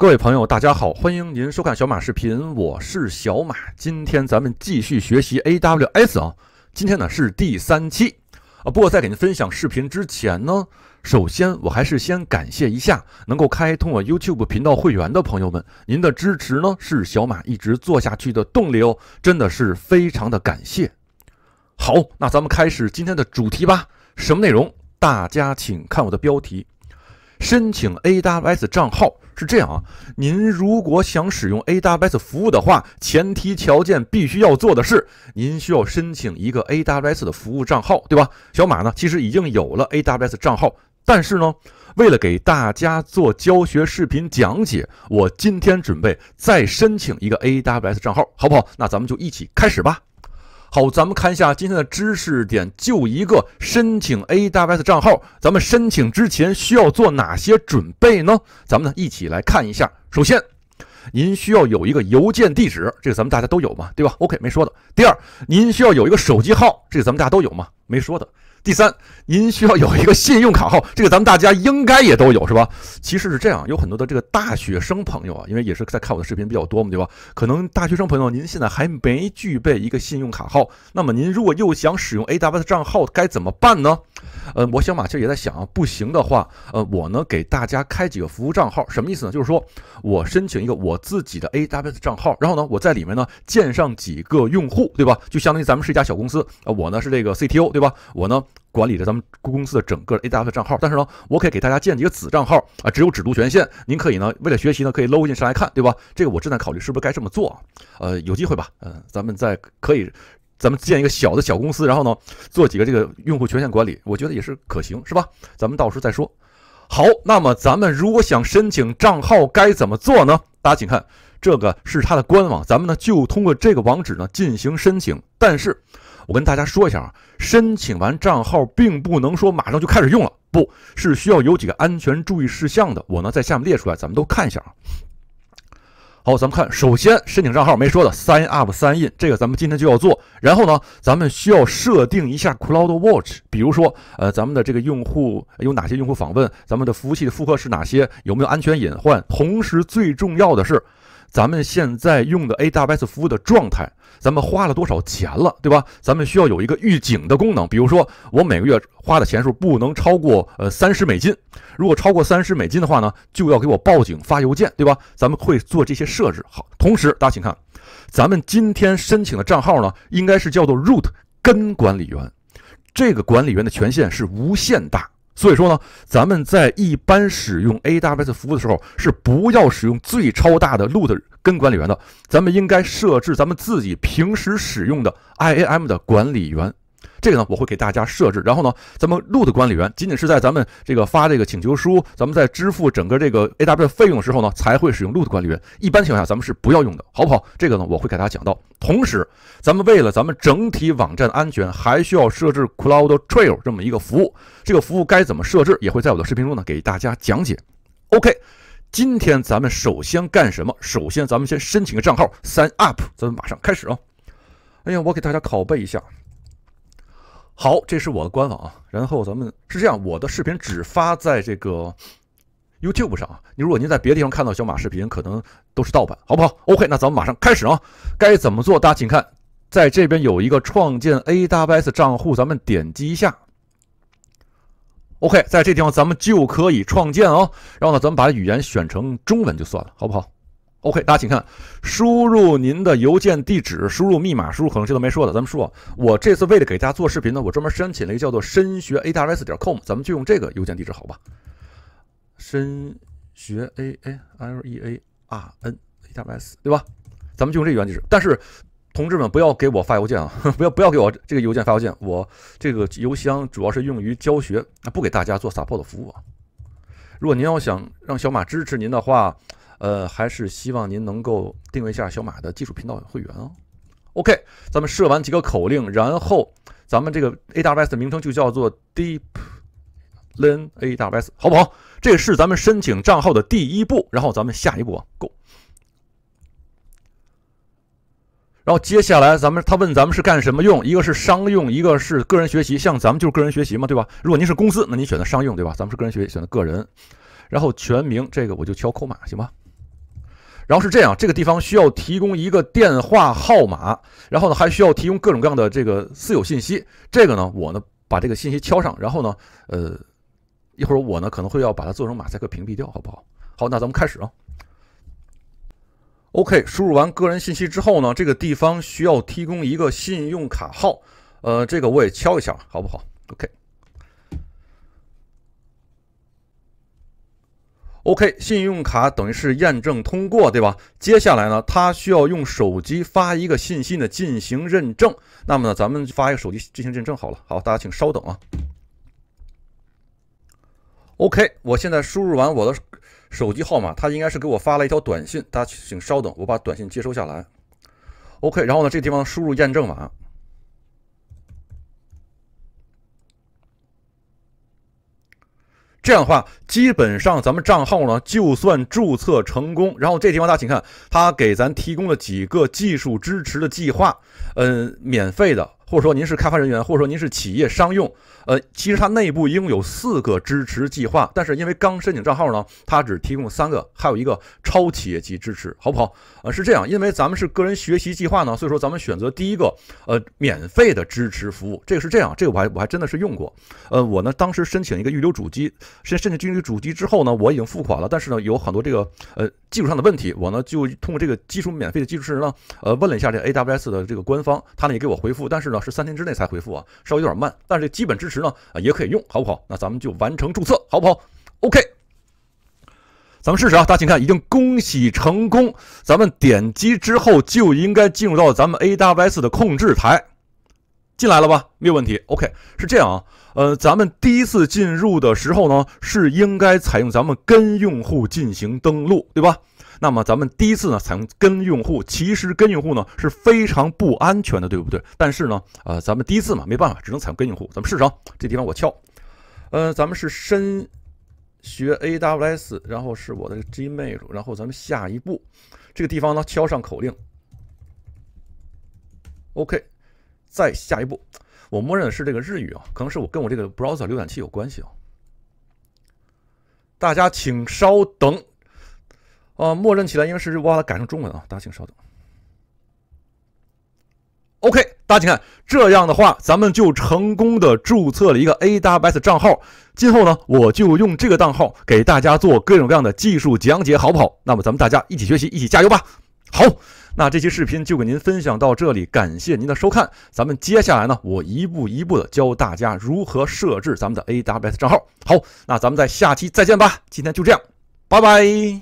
各位朋友，大家好，欢迎您收看小马视频，我是小马。今天咱们继续学习 AWS 啊，今天呢是第三期啊。不过在给您分享视频之前呢，首先我还是先感谢一下能够开通我 YouTube 频道会员的朋友们，您的支持呢是小马一直做下去的动力哦，真的是非常的感谢。好，那咱们开始今天的主题吧，什么内容？大家请看我的标题。申请 AWS 账号是这样啊，您如果想使用 AWS 服务的话，前提条件必须要做的是，您需要申请一个 AWS 的服务账号，对吧？小马呢，其实已经有了 AWS 账号，但是呢，为了给大家做教学视频讲解，我今天准备再申请一个 AWS 账号，好不好？那咱们就一起开始吧。好，咱们看一下今天的知识点，就一个申请 A w s 账号。咱们申请之前需要做哪些准备呢？咱们呢一起来看一下。首先，您需要有一个邮件地址，这个咱们大家都有嘛，对吧？OK，没说的。第二，您需要有一个手机号，这个咱们大家都有嘛，没说的。第三，您需要有一个信用卡号，这个咱们大家应该也都有是吧？其实是这样，有很多的这个大学生朋友啊，因为也是在看我的视频比较多嘛，对吧？可能大学生朋友您现在还没具备一个信用卡号，那么您如果又想使用 AWS 账号该怎么办呢？呃，我想马实也在想啊，不行的话，呃，我呢给大家开几个服务账号，什么意思呢？就是说我申请一个我自己的 AWS 账号，然后呢我在里面呢建上几个用户，对吧？就相当于咱们是一家小公司啊，我呢是这个 CTO，对吧？我呢。管理着咱们公司的整个 A W 的账号，但是呢，我可以给大家建几个子账号啊，只有只读权限，您可以呢，为了学习呢，可以搂进上来看，对吧？这个我正在考虑是不是该这么做，呃，有机会吧，嗯，咱们再可以，咱们建一个小的小公司，然后呢，做几个这个用户权限管理，我觉得也是可行，是吧？咱们到时候再说。好，那么咱们如果想申请账号该怎么做呢？大家请看，这个是它的官网，咱们呢就通过这个网址呢进行申请，但是。我跟大家说一下啊，申请完账号并不能说马上就开始用了，不是需要有几个安全注意事项的。我呢在下面列出来，咱们都看一下啊。好，咱们看，首先申请账号没说的，sign up sign in，这个咱们今天就要做。然后呢，咱们需要设定一下 CloudWatch，比如说，呃，咱们的这个用户有哪些用户访问，咱们的服务器的负荷是哪些，有没有安全隐患。同时最重要的是。咱们现在用的 AWS 服务的状态，咱们花了多少钱了，对吧？咱们需要有一个预警的功能，比如说我每个月花的钱数不能超过呃三十美金，如果超过三十美金的话呢，就要给我报警发邮件，对吧？咱们会做这些设置。好，同时大家请看，咱们今天申请的账号呢，应该是叫做 root 根管理员，这个管理员的权限是无限大。所以说呢，咱们在一般使用 AWS 服务的时候，是不要使用最超大的 root 根管理员的，咱们应该设置咱们自己平时使用的 IAM 的管理员。这个呢，我会给大家设置。然后呢，咱们 r o t 管理员仅仅是在咱们这个发这个请求书，咱们在支付整个这个 a w 的费用的时候呢，才会使用 r o t 管理员。一般情况下，咱们是不要用的，好不好？这个呢，我会给大家讲到。同时，咱们为了咱们整体网站安全，还需要设置 CloudTrail 这么一个服务。这个服务该怎么设置，也会在我的视频中呢给大家讲解。OK，今天咱们首先干什么？首先，咱们先申请个账号，Sign Up。咱们马上开始啊！哎呀，我给大家拷贝一下。好，这是我的官网。啊。然后咱们是这样，我的视频只发在这个 YouTube 上。啊，如果您在别的地方看到小马视频，可能都是盗版，好不好？OK，那咱们马上开始啊。该怎么做？大家请看，在这边有一个创建 AWS 账户，咱们点击一下。OK，在这地方咱们就可以创建啊。然后呢，咱们把语言选成中文就算了，好不好？OK，大家请看，输入您的邮件地址，输入密码，输入可能这都没说的。咱们说，我这次为了给大家做视频呢，我专门申请了一个叫做深学 AWS 点 com，咱们就用这个邮件地址好吧？深学 A A L E A R N A W S 对吧？咱们就用这个邮件地址。但是，同志们不要给我发邮件啊！不要不要给我这个邮件发邮件，我这个邮箱主要是用于教学，不给大家做 support 服务啊。如果您要想让小马支持您的话，呃，还是希望您能够定位一下小马的技术频道会员啊。OK，咱们设完几个口令，然后咱们这个 AWS 的名称就叫做 Deep Learn AWS，好不好？这是咱们申请账号的第一步，然后咱们下一步 Go。然后接下来，咱们他问咱们是干什么用，一个是商用，一个是个人学习。像咱们就是个人学习嘛，对吧？如果您是公司，那您选择商用，对吧？咱们是个人学习，选择个人。然后全名这个我就敲扣码，行吧？然后是这样，这个地方需要提供一个电话号码，然后呢还需要提供各种各样的这个私有信息。这个呢，我呢把这个信息敲上，然后呢，呃，一会儿我呢可能会要把它做成马赛克屏蔽掉，好不好？好，那咱们开始啊。OK，输入完个人信息之后呢，这个地方需要提供一个信用卡号，呃，这个我也敲一下，好不好？OK。OK，信用卡等于是验证通过，对吧？接下来呢，他需要用手机发一个信息呢进行认证。那么呢，咱们发一个手机进行认证好了。好，大家请稍等啊。OK，我现在输入完我的手机号码，他应该是给我发了一条短信。大家请稍等，我把短信接收下来。OK，然后呢，这个地方输入验证码。这样的话，基本上咱们账号呢就算注册成功。然后这地方大家请看，他给咱提供了几个技术支持的计划，嗯，免费的。或者说您是开发人员，或者说您是企业商用，呃，其实它内部一共有四个支持计划，但是因为刚申请账号呢，它只提供三个，还有一个超企业级支持，好不好？呃，是这样，因为咱们是个人学习计划呢，所以说咱们选择第一个，呃，免费的支持服务，这个是这样，这个我还我还真的是用过，呃，我呢当时申请一个预留主机，申申请预留主机之后呢，我已经付款了，但是呢有很多这个呃技术上的问题，我呢就通过这个基础免费的技术支持呢，呃，问了一下这 AWS 的这个官方，他呢也给我回复，但是呢。是三天之内才回复啊，稍微有点慢，但是基本支持呢，啊也可以用，好不好？那咱们就完成注册，好不好？OK，咱们试试啊，大家请看，已经恭喜成功。咱们点击之后就应该进入到咱们 AWS 的控制台，进来了吧？没有问题。OK，是这样啊，呃，咱们第一次进入的时候呢，是应该采用咱们根用户进行登录，对吧？那么咱们第一次呢，采用跟用户，其实跟用户呢是非常不安全的，对不对？但是呢，呃，咱们第一次嘛，没办法，只能采用跟用户。咱们试试啊，这地方，我敲，呃，咱们是深学 AWS，然后是我的 G m a i l 然后咱们下一步，这个地方呢，敲上口令，OK，再下一步，我默认的是这个日语啊，可能是我跟我这个 browser 浏览器有关系啊。大家请稍等。呃，默认起来应该是我把它改成中文啊，大家请稍等。OK，大家请看，这样的话，咱们就成功的注册了一个 AWS 账号。今后呢，我就用这个账号给大家做各种各样的技术讲解，好不好？那么咱们大家一起学习，一起加油吧。好，那这期视频就给您分享到这里，感谢您的收看。咱们接下来呢，我一步一步的教大家如何设置咱们的 AWS 账号。好，那咱们在下期再见吧。今天就这样，拜拜。